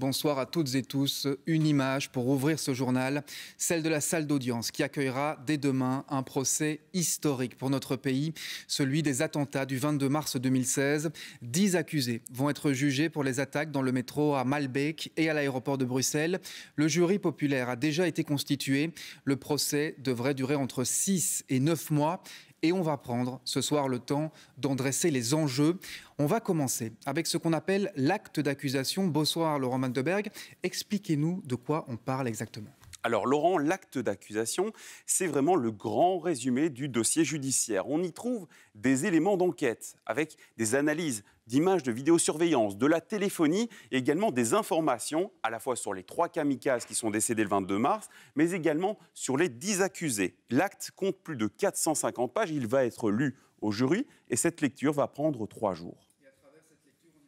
Bonsoir à toutes et tous. Une image pour ouvrir ce journal, celle de la salle d'audience qui accueillera dès demain un procès historique pour notre pays, celui des attentats du 22 mars 2016. Dix accusés vont être jugés pour les attaques dans le métro à Malbec et à l'aéroport de Bruxelles. Le jury populaire a déjà été constitué. Le procès devrait durer entre 6 et 9 mois et on va prendre ce soir le temps d'en dresser les enjeux. On va commencer avec ce qu'on appelle l'acte d'accusation. Bonsoir Laurent Mandeberg, expliquez-nous de quoi on parle exactement. Alors Laurent, l'acte d'accusation, c'est vraiment le grand résumé du dossier judiciaire. On y trouve des éléments d'enquête avec des analyses d'images de vidéosurveillance, de la téléphonie et également des informations à la fois sur les trois kamikazes qui sont décédés le 22 mars, mais également sur les dix accusés. L'acte compte plus de 450 pages, il va être lu au jury et cette lecture va prendre trois jours.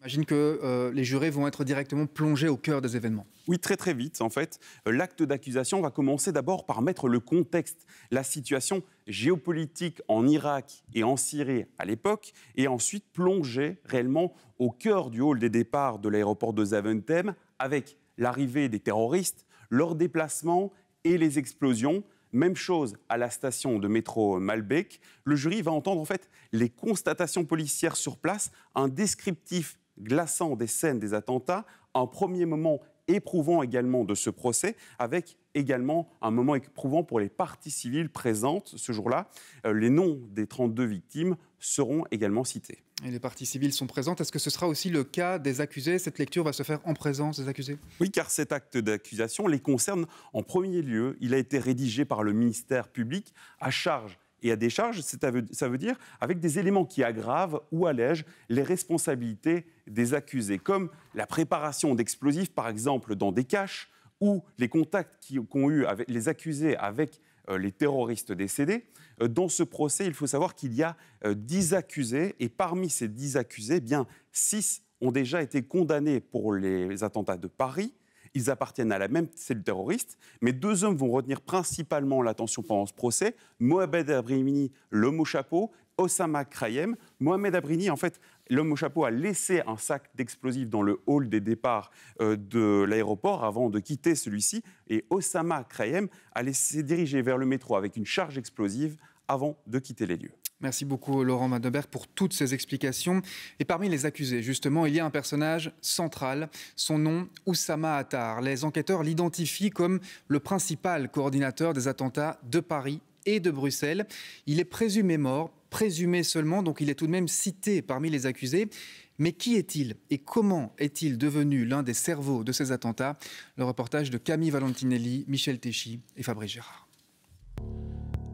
J'imagine que euh, les jurés vont être directement plongés au cœur des événements. Oui, très très vite en fait. Euh, l'acte d'accusation va commencer d'abord par mettre le contexte, la situation géopolitique en Irak et en Syrie à l'époque, et ensuite plonger réellement au cœur du hall des départs de l'aéroport de Zaventem avec l'arrivée des terroristes, leur déplacement et les explosions. Même chose à la station de métro Malbec. Le jury va entendre en fait les constatations policières sur place, un descriptif glaçant des scènes des attentats, un premier moment éprouvant également de ce procès, avec également un moment éprouvant pour les parties civiles présentes ce jour-là. Euh, les noms des 32 victimes seront également cités. Et les parties civiles sont présentes. Est-ce que ce sera aussi le cas des accusés Cette lecture va se faire en présence des accusés Oui, car cet acte d'accusation les concerne en premier lieu. Il a été rédigé par le ministère public à charge et à décharge, ça veut dire avec des éléments qui aggravent ou allègent les responsabilités des accusés, comme la préparation d'explosifs, par exemple, dans des caches, ou les contacts qu'ont eu les accusés avec euh, les terroristes décédés. Euh, dans ce procès, il faut savoir qu'il y a 10 euh, accusés, et parmi ces 10 accusés, eh bien 6 ont déjà été condamnés pour les attentats de Paris, ils appartiennent à la même cellule terroriste, mais deux hommes vont retenir principalement l'attention pendant ce procès, Mohamed Abrini, l'homme au chapeau, Osama Krayem. Mohamed Abrini, en fait, l'homme au chapeau a laissé un sac d'explosifs dans le hall des départs euh, de l'aéroport avant de quitter celui-ci, et Osama Krayem a laissé diriger vers le métro avec une charge explosive avant de quitter les lieux. Merci beaucoup Laurent Madenberg pour toutes ces explications. Et parmi les accusés, justement, il y a un personnage central. Son nom, Oussama Attar. Les enquêteurs l'identifient comme le principal coordinateur des attentats de Paris et de Bruxelles. Il est présumé mort, présumé seulement, donc il est tout de même cité parmi les accusés. Mais qui est-il et comment est-il devenu l'un des cerveaux de ces attentats Le reportage de Camille Valentinelli, Michel Téchy et Fabrice Gérard.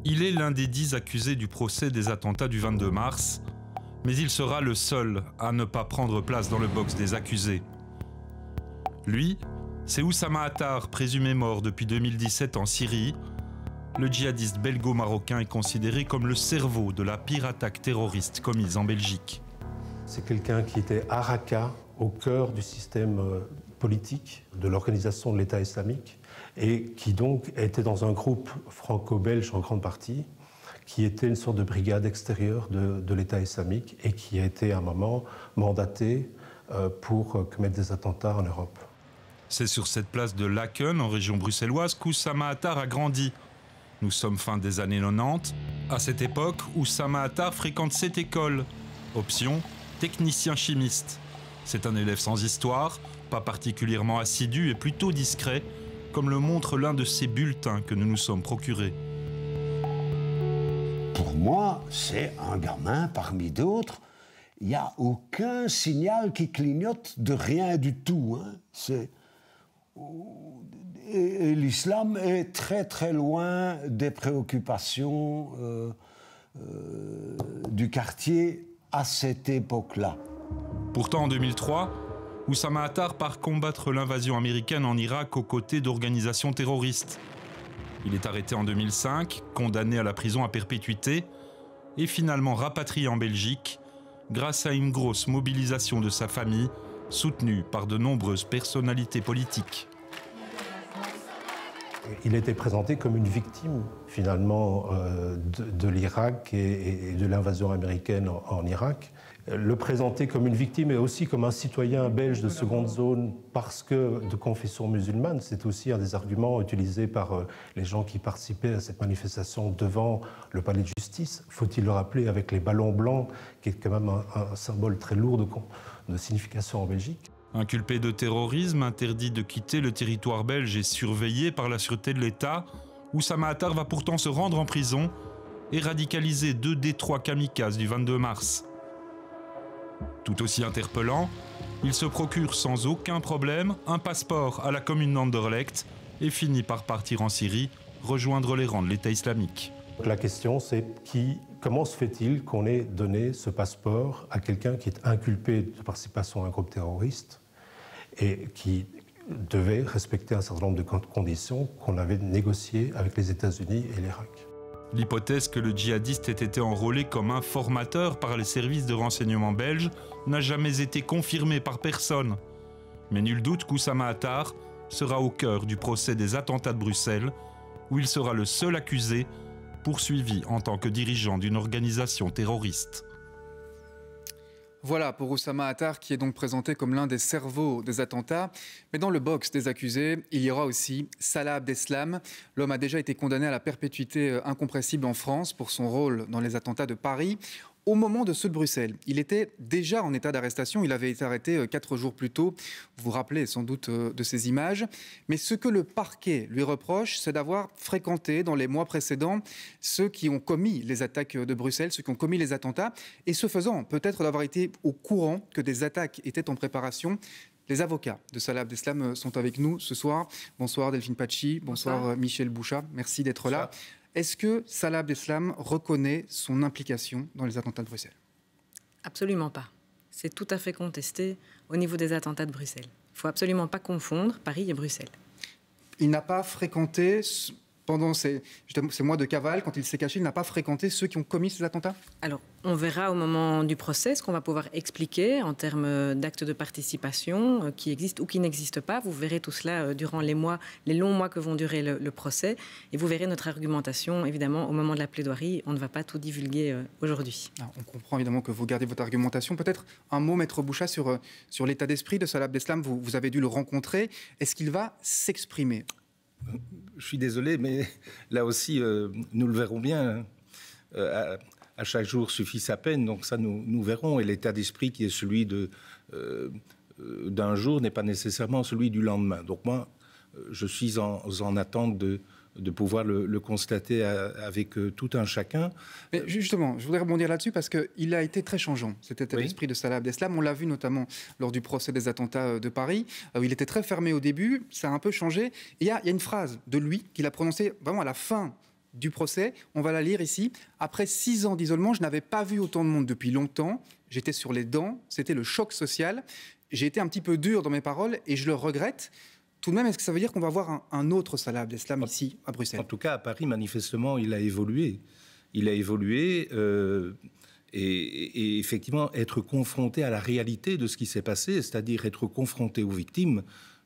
Il est l'un des dix accusés du procès des attentats du 22 mars, mais il sera le seul à ne pas prendre place dans le box des accusés. Lui, c'est Oussama Attar, présumé mort depuis 2017 en Syrie. Le djihadiste belgo-marocain est considéré comme le cerveau de la pire attaque terroriste commise en Belgique. C'est quelqu'un qui était à au cœur du système euh, politique de l'organisation de l'État islamique et qui donc était dans un groupe franco-belge en grande partie, qui était une sorte de brigade extérieure de, de l'État islamique et qui a été à un moment mandaté euh, pour euh, commettre des attentats en Europe. C'est sur cette place de Laken, en région bruxelloise, qu'Oussama Attar a grandi. Nous sommes fin des années 90. À cette époque, Oussama Attar fréquente cette école. Option technicien chimiste. C'est un élève sans histoire, pas particulièrement assidu et plutôt discret, comme le montre l'un de ces bulletins que nous nous sommes procurés. Pour moi, c'est un gamin parmi d'autres. Il n'y a aucun signal qui clignote de rien du tout. Hein. C'est... l'islam est très très loin des préoccupations euh, euh, du quartier à cette époque-là. Pourtant, en 2003, Oussama Attar part combattre l'invasion américaine en Irak aux côtés d'organisations terroristes. Il est arrêté en 2005, condamné à la prison à perpétuité et finalement rapatrié en Belgique grâce à une grosse mobilisation de sa famille soutenue par de nombreuses personnalités politiques. Il était présenté comme une victime finalement euh, de, l'Irak et, de l'invasion américaine en Irak le présenter comme une victime et aussi comme un citoyen belge de seconde zone parce que de confession musulmane, c'est aussi un des arguments utilisés par euh, les gens qui participaient à cette manifestation devant le palais de justice. Faut-il le rappeler avec les ballons blancs, qui est quand même un, symbole très lourd de, signification en Belgique. Inculpé de terrorisme, interdit de quitter le territoire belge et surveillé par la sûreté de l'État, Oussama Attar va pourtant se rendre en prison et radicaliser deux des trois kamikazes du 22 mars. Tout aussi interpellant, il se procure sans aucun problème un passeport à la commune d'Anderlecht et finit par partir en Syrie rejoindre les rangs de l'État islamique. La question, c'est qui, comment se fait-il qu'on ait donné ce passeport à quelqu'un qui est inculpé de participation à un groupe terroriste et qui devait respecter un certain nombre de conditions qu'on avait négociées avec les États-Unis et l'Irak L'hypothèse que le djihadiste ait été enrôlé comme informateur par les services de renseignement belges n'a jamais été confirmée par personne. Mais nul doute qu'Oussama Attar sera au cœur du procès des attentats de Bruxelles, où il sera le seul accusé poursuivi en tant que dirigeant d'une organisation terroriste. Voilà pour Oussama Attar, qui est donc présenté comme l'un des cerveaux des attentats. Mais dans le box des accusés, il y aura aussi Salah Abdeslam. L'homme a déjà été condamné à la perpétuité euh, incompressible en France pour son rôle dans les attentats de Paris au moment de ceux de Bruxelles. Il était déjà en état d'arrestation, il avait été arrêté euh, quatre jours plus tôt, vous vous rappelez sans doute euh, de ces images, mais ce que le parquet lui reproche, c'est d'avoir fréquenté dans les mois précédents ceux qui ont commis les attaques euh, de Bruxelles, ceux qui ont commis les attentats, et ce faisant, peut-être d'avoir été au courant que des attaques étaient en préparation, les avocats de Salah Abdeslam sont avec nous ce soir. Bonsoir Delphine Pachi, bonsoir, Michel Boucha. merci d'être là. Est-ce que Salah Abdeslam reconnaît son implication dans les attentats de Bruxelles Absolument pas. C'est tout à fait contesté au niveau des attentats de Bruxelles. Il faut absolument pas confondre Paris et Bruxelles. Il n'a pas fréquenté pendant ces, mois de cavale, quand il s'est caché, il n'a pas fréquenté ceux qui ont commis ces attentats Alors, on verra au moment du procès ce qu'on va pouvoir expliquer en termes d'actes de participation euh, qui existent ou qui n'existent pas. Vous verrez tout cela euh, durant les mois, les longs mois que vont durer le, procès. Et vous verrez notre argumentation, évidemment, au moment de la plaidoirie. On ne va pas tout divulguer euh, aujourd'hui. Ah, on comprend évidemment que vous gardez votre argumentation. Peut-être un mot, Maître Boucha, sur, l'état d'esprit de Salah Abdeslam. vous avez dû le rencontrer. Est-ce qu'il va s'exprimer je suis désolé, mais là aussi, euh, nous le verrons bien. Hein. Euh, à, chaque jour suffit sa peine, donc ça, nous, nous verrons. Et l'état d'esprit qui est celui de, euh, d'un jour n'est pas nécessairement celui du lendemain. Donc moi, je suis en, en attente de, de pouvoir le, constater avec euh, tout un chacun. justement, je voudrais rebondir là-dessus parce qu'il a été très changeant. C'était l'esprit de Salah Abdeslam. On l'a vu notamment lors du procès des attentats euh, de Paris. Euh, il était très fermé au début. Ça a un peu changé. il y, y a une phrase de lui qu'il a prononcée vraiment à la fin du procès. On va la lire ici. Après six ans d'isolement, je n'avais pas vu autant de monde depuis longtemps. J'étais sur les dents. C'était le choc social. J'ai été un petit peu dur dans mes paroles et je le regrette. Tout de même, est-ce que ça veut dire qu'on va avoir un, autre Salah d'islam ici, à Bruxelles En tout cas, à Paris, manifestement, il a évolué. Il a évolué. Euh, et, effectivement, être confronté à la réalité de ce qui s'est passé, c'est-à-dire être confronté aux victimes,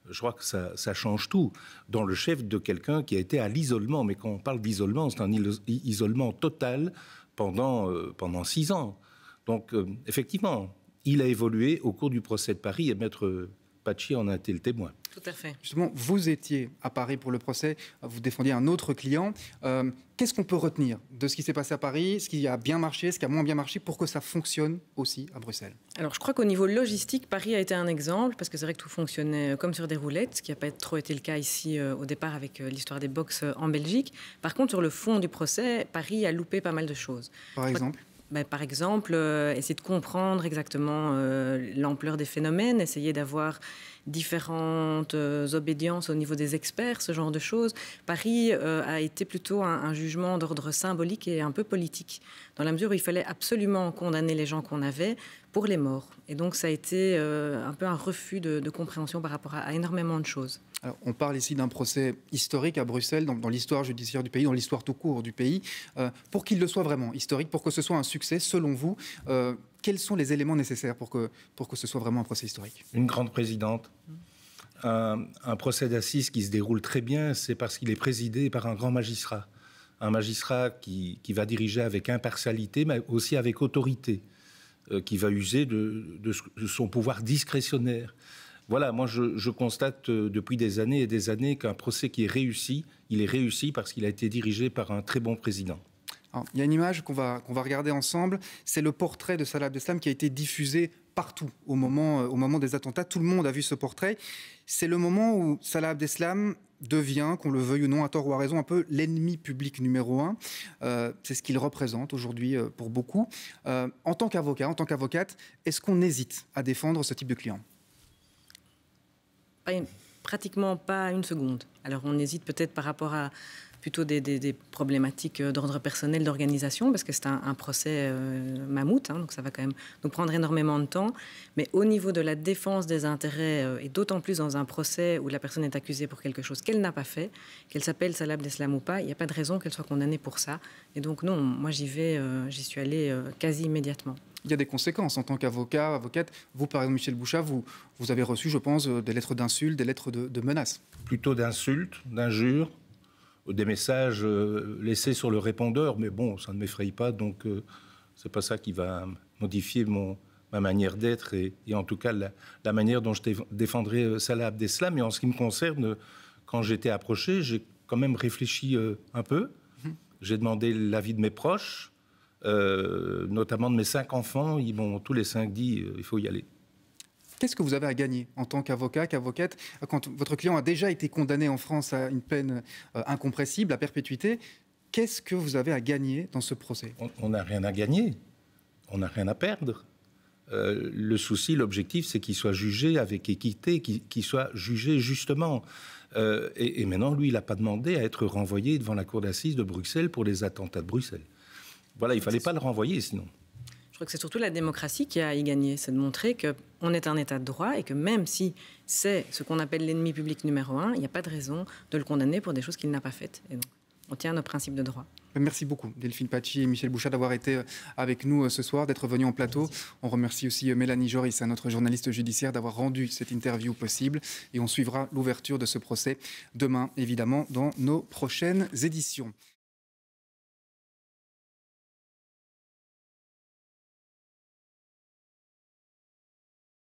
je crois que ça, change tout. Dans le chef de quelqu'un qui a été à l'isolement, mais quand on parle d'isolement, c'est un isolement total pendant, euh, pendant six ans. Donc, euh, effectivement, il a évolué au cours du procès de Paris et maître Pachi en a été le témoin. Tout à fait. Justement, vous étiez à Paris pour le procès, vous défendiez un autre client. Euh, qu'est-ce qu'on peut retenir de ce qui s'est passé à Paris, ce qui a bien marché, ce qui a moins bien marché, pour que ça fonctionne aussi à Bruxelles Alors, je crois qu'au niveau logistique, Paris a été un exemple, parce que c'est vrai que tout fonctionnait comme sur des roulettes, ce qui n'a pas trop été le cas ici euh, au départ avec euh, l'histoire des box en Belgique. Par contre, sur le fond du procès, Paris a loupé pas mal de choses. Par exemple ben, par exemple, euh, essayer de comprendre exactement euh, l'ampleur des phénomènes, essayer d'avoir différentes euh, obédiences au niveau des experts, ce genre de choses. Paris euh, a été plutôt un, jugement d'ordre symbolique et un peu politique, dans la mesure où il fallait absolument condamner les gens qu'on avait pour les morts. Et donc ça a été euh, un peu un refus de, compréhension par rapport à, énormément de choses. on parle ici d'un procès historique à Bruxelles, dans, dans l'histoire judiciaire du pays, dans l'histoire tout court du pays. pour qu'il le soit vraiment historique, pour que ce soit un succès, selon vous, quels sont les éléments nécessaires pour que, pour que ce soit vraiment un procès historique Une grande présidente. Un, procès d'assises qui se déroule très bien, c'est parce qu'il est présidé par un grand magistrat. Un magistrat qui, va diriger avec impartialité, mais aussi avec autorité, euh, qui va user de, son pouvoir discrétionnaire. Voilà, moi je constate euh, depuis des années et des années qu'un procès qui est réussi, il est réussi parce qu'il a été dirigé par un très bon président. Ah, il y a une image qu'on va, va regarder ensemble, c'est le portrait de Salah Abdeslam qui a été diffusé partout au moment, euh, au moment des attentats. Tout le monde a vu ce portrait. C'est le moment où Salah Abdeslam devient, qu'on le veuille ou non, à tort ou à raison, un peu l'ennemi public numéro un. Euh, c'est ce qu'il représente aujourd'hui euh, pour beaucoup. en tant qu'avocat, en tant qu'avocate, est-ce qu'on hésite à défendre ce type de client pratiquement pas une seconde. Alors on hésite peut-être par rapport à plutôt des, problématiques euh, d'ordre personnel, d'organisation, parce que c'est un, procès euh, mammouth, hein, donc ça va quand même nous prendre énormément de temps. Mais au niveau de la défense des intérêts, euh, et d'autant plus dans un procès où la personne est accusée pour quelque chose qu'elle n'a pas fait, qu'elle s'appelle Salah Abdeslam ou pas, il n'y a pas de raison qu'elle soit condamnée pour ça. Et donc non, moi j'y vais, j'y suis allée quasi immédiatement il y a des conséquences. En tant qu'avocat, avocate, vous, par exemple, Michel Bouchard, vous, vous avez reçu, je pense, euh, des lettres d'insultes, des lettres de, menaces. Plutôt d'insultes, d'injures, des messages euh, laissés sur le répondeur, mais bon, ça ne m'effraie pas, donc euh, c'est pas ça qui va modifier mon, ma manière d'être et, en tout cas la, manière dont je défendrai Salah Abdeslam. Mais en ce qui me concerne, quand j'étais approché, j'ai quand même réfléchi un peu. Mmh. J'ai demandé l'avis de mes proches. Euh, notamment de mes cinq enfants, ils m'ont tous les cinq dit euh, il faut y aller. Qu'est-ce que vous avez à gagner en tant qu'avocat, qu'avocate, quand votre client a déjà été condamné en France à une peine euh, incompressible, à perpétuité Qu'est-ce que vous avez à gagner dans ce procès On n'a rien à gagner, on n'a rien à perdre. le souci, l'objectif, c'est qu'il soit jugé avec équité, qu'il soit jugé justement. et, et maintenant, lui, il n'a pas demandé à être renvoyé devant la cour d'assises de Bruxelles pour les attentats de Bruxelles. Voilà, il ne fallait pas le renvoyer sinon. Je crois que c'est surtout la démocratie qui a à y gagner, c'est de montrer qu'on est un État de droit et que même si c'est ce qu'on appelle l'ennemi public numéro un, il n'y a pas de raison de le condamner pour des choses qu'il n'a pas faites. donc, on tient nos principes de droit. Merci beaucoup Delphine Pachi et Michel Bouchard d'avoir été euh, avec nous euh, ce soir, d'être venus en plateau. On remercie aussi euh, Mélanie Joris, hein, notre journaliste judiciaire, d'avoir rendu cette interview possible. Et on suivra l'ouverture de ce procès demain, évidemment, dans nos prochaines éditions.